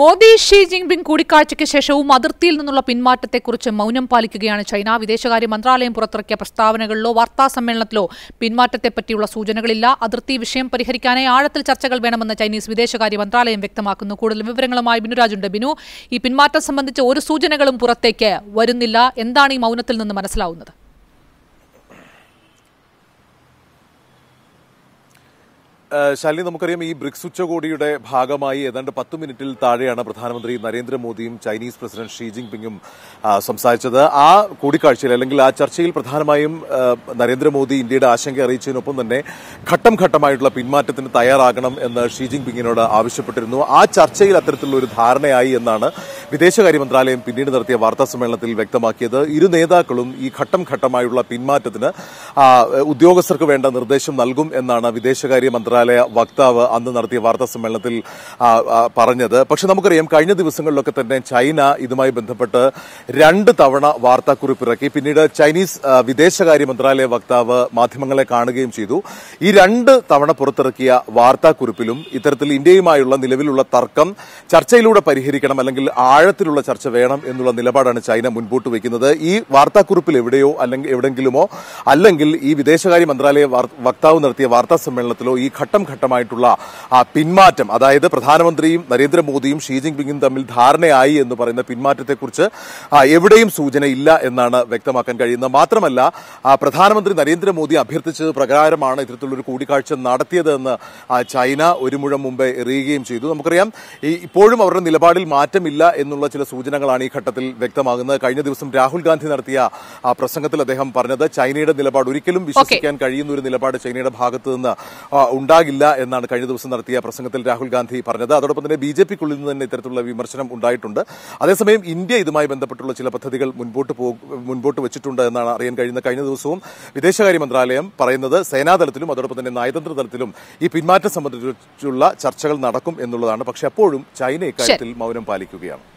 Modi Xi Jinping കൂടിക്കാഴ്ചയ്ക്ക് ശേഷവും അതിർത്തിയിൽ നിന്നുള്ള പിന്മാറ്റത്തെക്കുറിച്ച് മൗനം പാലിക്കുകയാണ് ചൈന വിദേശകാര്യ മന്ത്രാലയം പുറത്തിറക്കിയ പ്രസ്താവനകളിലോ വാർത്താ സമ്മേളനത്തിലോ പിന്മാറ്റത്തെപ്പറ്റിയുള്ള സൂചനകളില്ല അതിർത്തി വിഷയം പരിഹരിക്കാനായി ആഴത്തിൽ ചർച്ചകൾ വേണമെന്ന് ചൈനീസ് വിദേശകാര്യ മന്ത്രാലയം വ്യക്തമാക്കുന്നു കൂടുതൽ വിവരങ്ങളുമായി ബിനുരാജുണ്ട് ബിനു ഈ പിന്മാറ്റം സംബന്ധിച്ച് ഒരു സൂചനകളും പുറത്തേക്ക് വരുന്നില്ല എന്താണ് ഈ മൗനത്തിൽ നിന്ന് മനസ്സിലാവുന്നത് ശാലിനി നമുക്കറിയാം ഈ ബ്രിക്സ് ഉച്ചകോടിയുടെ ഭാഗമായി ഏതാണ്ട് പത്ത് മിനിറ്റിൽ താഴെയാണ് പ്രധാനമന്ത്രി നരേന്ദ്രമോദിയും ചൈനീസ് പ്രസിഡന്റ് ഷീ പിങ്ങും സംസാരിച്ചത് ആ കൂടിക്കാഴ്ചയിൽ അല്ലെങ്കിൽ ആ ചർച്ചയിൽ പ്രധാനമായും നരേന്ദ്രമോദി ഇന്ത്യയുടെ ആശങ്ക അറിയിച്ചതിനൊപ്പം തന്നെ ഘട്ടം ഘട്ടമായിട്ടുള്ള പിന്മാറ്റത്തിന് തയ്യാറാകണം എന്ന് ഷീ പിങ്ങിനോട് ആവശ്യപ്പെട്ടിരുന്നു ആ ചർച്ചയിൽ അത്തരത്തിലുള്ള ഒരു ധാരണയായി എന്നാണ് വിദേശകാര്യ മന്ത്രാലയം പിന്നീട് നടത്തിയ വാർത്താ സമ്മേളനത്തിൽ വ്യക്തമാക്കിയത് ഇരു നേതാക്കളും ഈ ഘട്ടം ഘട്ടമായുള്ള പിന്മാറ്റത്തിന് ഉദ്യോഗസ്ഥർക്ക് വേണ്ട നിർദ്ദേശം നൽകും എന്നാണ് വിദേശകാര്യ മന്ത്രാലയ വക്താവ് അന്ന് നടത്തിയ വാർത്താ സമ്മേളനത്തിൽ പറഞ്ഞത് പക്ഷെ നമുക്കറിയാം കഴിഞ്ഞ ദിവസങ്ങളിലൊക്കെ തന്നെ ചൈന ഇതുമായി ബന്ധപ്പെട്ട് രണ്ട് തവണ വാർത്താക്കുറിപ്പ് ഇറക്കി പിന്നീട് ചൈനീസ് വിദേശകാര്യ മന്ത്രാലയ വക്താവ് മാധ്യമങ്ങളെ കാണുകയും ചെയ്തു ഈ രണ്ട് തവണ പുറത്തിറക്കിയ വാർത്താക്കുറിപ്പിലും ഇത്തരത്തിൽ ഇന്ത്യയുമായുള്ള നിലവിലുള്ള തർക്കം ചർച്ചയിലൂടെ പരിഹരിക്കണം അല്ലെങ്കിൽ ആഴ ആഴത്തിലുള്ള ചർച്ച വേണം എന്നുള്ള നിലപാടാണ് ചൈന മുൻപോട്ട് വയ്ക്കുന്നത് ഈ വാർത്താക്കുറിപ്പിൽ എവിടെയോ അല്ലെങ്കിൽ എവിടെങ്കിലുമോ അല്ലെങ്കിൽ ഈ വിദേശകാര്യ മന്ത്രാലയ വക്താവ് നടത്തിയ വാർത്താ സമ്മേളനത്തിലോ ഈ ഘട്ടം ഘട്ടമായിട്ടുള്ള പിന്മാറ്റം അതായത് പ്രധാനമന്ത്രിയും നരേന്ദ്രമോദിയും ഷീ പിങ്ങും തമ്മിൽ ധാരണയായി എന്ന് പറയുന്ന പിന്മാറ്റത്തെക്കുറിച്ച് എവിടെയും സൂചനയില്ല എന്നാണ് വ്യക്തമാക്കാൻ കഴിയുന്നത് മാത്രമല്ല പ്രധാനമന്ത്രി നരേന്ദ്രമോദി അഭ്യർത്ഥിച്ചത് പ്രകാരമാണ് ഇത്തരത്തിലൊരു കൂടിക്കാഴ്ച നടത്തിയതെന്ന് ചൈന ഒരു മുഴം മുമ്പേ എറിയുകയും ചെയ്തു നമുക്കറിയാം ഇപ്പോഴും അവരുടെ നിലപാടിൽ മാറ്റമില്ല എന്ന് എന്നുള്ള ചില സൂചനകളാണ് ഈ ഘട്ടത്തിൽ വ്യക്തമാകുന്നത് കഴിഞ്ഞ ദിവസം രാഹുൽ ഗാന്ധി നടത്തിയ ആ പ്രസംഗത്തിൽ അദ്ദേഹം പറഞ്ഞത് ചൈനയുടെ നിലപാട് ഒരിക്കലും വിശ്വസിക്കാൻ കഴിയുന്ന ഒരു നിലപാട് ചൈനയുടെ ഭാഗത്തു നിന്ന് ഉണ്ടാകില്ല എന്നാണ് കഴിഞ്ഞ ദിവസം നടത്തിയ പ്രസംഗത്തിൽ രാഹുൽ ഗാന്ധി പറഞ്ഞത് അതോടൊപ്പം തന്നെ ബി ജെ പിക്കുള്ളിൽ നിന്ന് തന്നെ ഇത്തരത്തിലുള്ള വിമർശനം ഉണ്ടായിട്ടുണ്ട് അതേസമയം ഇന്ത്യ ഇതുമായി ബന്ധപ്പെട്ടുള്ള ചില പദ്ധതികൾ മുൻപോട്ട് മുൻപോട്ട് വെച്ചിട്ടുണ്ട് എന്നാണ് അറിയാൻ കഴിയുന്നത് കഴിഞ്ഞ ദിവസവും വിദേശകാര്യ മന്ത്രാലയം പറയുന്നത് സേനാതലത്തിലും അതോടൊപ്പം തന്നെ നയതന്ത്ര തലത്തിലും ഈ പിന്മാറ്റം സംബന്ധിച്ചുള്ള ചർച്ചകൾ നടക്കും എന്നുള്ളതാണ് പക്ഷെ അപ്പോഴും ചൈന ഇക്കാര്യത്തിൽ മൗനം പാലിക്കുകയാണ്